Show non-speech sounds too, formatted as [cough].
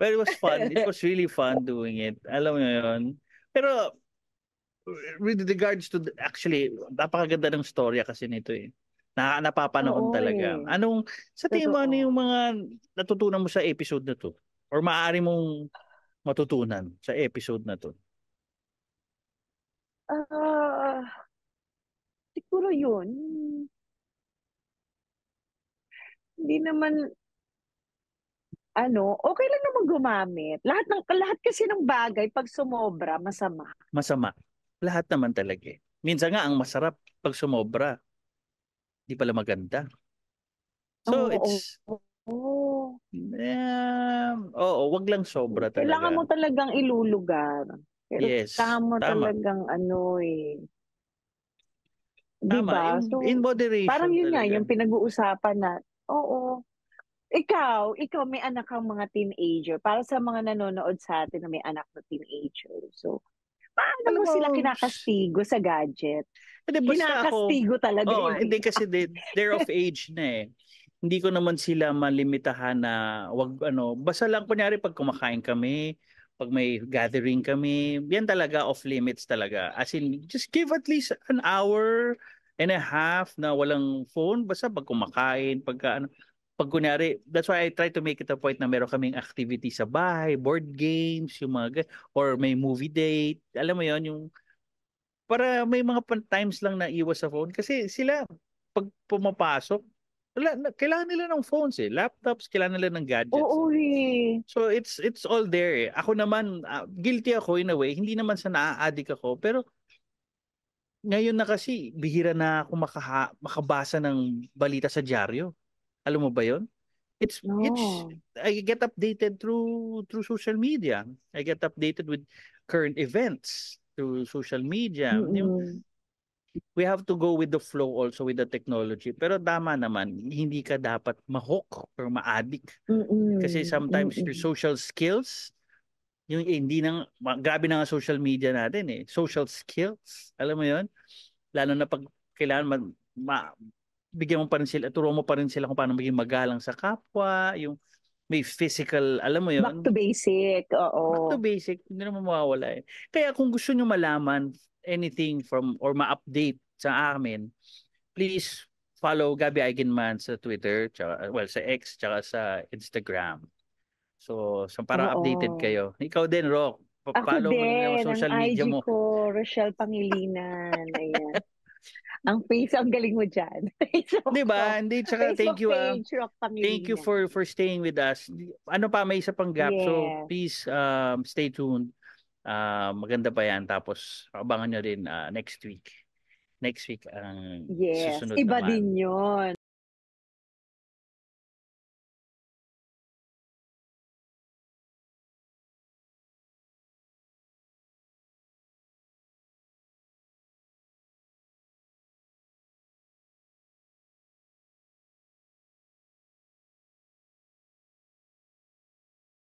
But it was fun. it [laughs] was really fun doing it. Alam mo yun. Pero with regards to the, actually napakaganda ng storya kasi nito eh. Na napapanood Oo. talaga. Eh. Anong sa tingin mo ano yung mga natutunan mo sa episode na to? Or maaari mong matutunan sa episode na to? Uh, siguro yun. Hindi naman ano, okay lang naman gumamit. Lahat ng lahat kasi ng bagay 'pag sumobra masama. Masama. Lahat naman talaga, eh. Minsan nga ang masarap 'pag sumobra, Hindi pala maganda. So, Oo, it's Oh. um, oo, 'wag lang sobra talaga. Kailangan mo talagang ilulugar. Yes, Kailangan tama. talagang ano, eh 'Di Tama, in in So, parang moderation yun nga yung pinag-uusapan na oo. Ikaw, ikaw may anak kang mga teenager. Para sa mga nanonood sa atin na may anak na teenager. So, paano Alam mo sila kinakastigo sa gadget? Hindi, kinakastigo ako, talaga. Oh, hindi kasi they, [laughs] they're of age na eh. hindi ko naman sila malimitahan na wag ano, basta lang kunyari pag kumakain kami, pag may gathering kami, yan talaga off limits talaga. As in, just give at least an hour and a half na walang phone basta pag kumakain, pag ano pag kunwari, that's why I try to make it a point na meron kaming activity sa bahay, board games, yung mga, or may movie date, alam mo yon yung, para may mga times lang na iwas sa phone. Kasi sila, pag pumapasok, wala, na, kailangan nila ng phones eh. Laptops, kailangan nila ng gadgets. Oo eh. So it's it's all there eh. Ako naman, uh, guilty ako in a way. Hindi naman sa naa-addict ako. Pero ngayon na kasi, bihira na ako makaha, makabasa ng balita sa dyaryo. Alam mo ba yon? It's no. it's I get updated through through social media. I get updated with current events through social media. Mm-hmm. We have to go with the flow also with the technology. Pero tama naman, hindi ka dapat mahook or maadik. mm Kasi sometimes mm-hmm. your social skills yung hindi nang grabe na nga social media natin eh. Social skills, alam mo 'yon? Lalo na pag kailangan ma bigyan mo pa rin sila, turuan mo pa rin sila kung paano maging magalang sa kapwa, yung may physical, alam mo yun. Back to basic, oo. Back to basic, hindi naman mawawala eh. Kaya kung gusto nyo malaman anything from or ma-update sa amin, please follow Gabby Eigenman sa Twitter, tsaka, well, sa X, tsaka sa Instagram. So, so para oo. updated kayo. Ikaw din, Rock. Ako follow din, mo na yung social media IG mo. ko, Rochelle Pangilinan. Ayan. [laughs] ang face, ang galing mo dyan. [laughs] Di ba? Hindi, tsaka thank you. Uh, page, thank you for for staying with us. Ano pa, may isa pang gap. Yes. So please um, stay tuned. Uh, maganda pa yan. Tapos abangan niyo rin uh, next week. Next week ang yes, susunod iba naman. din yun.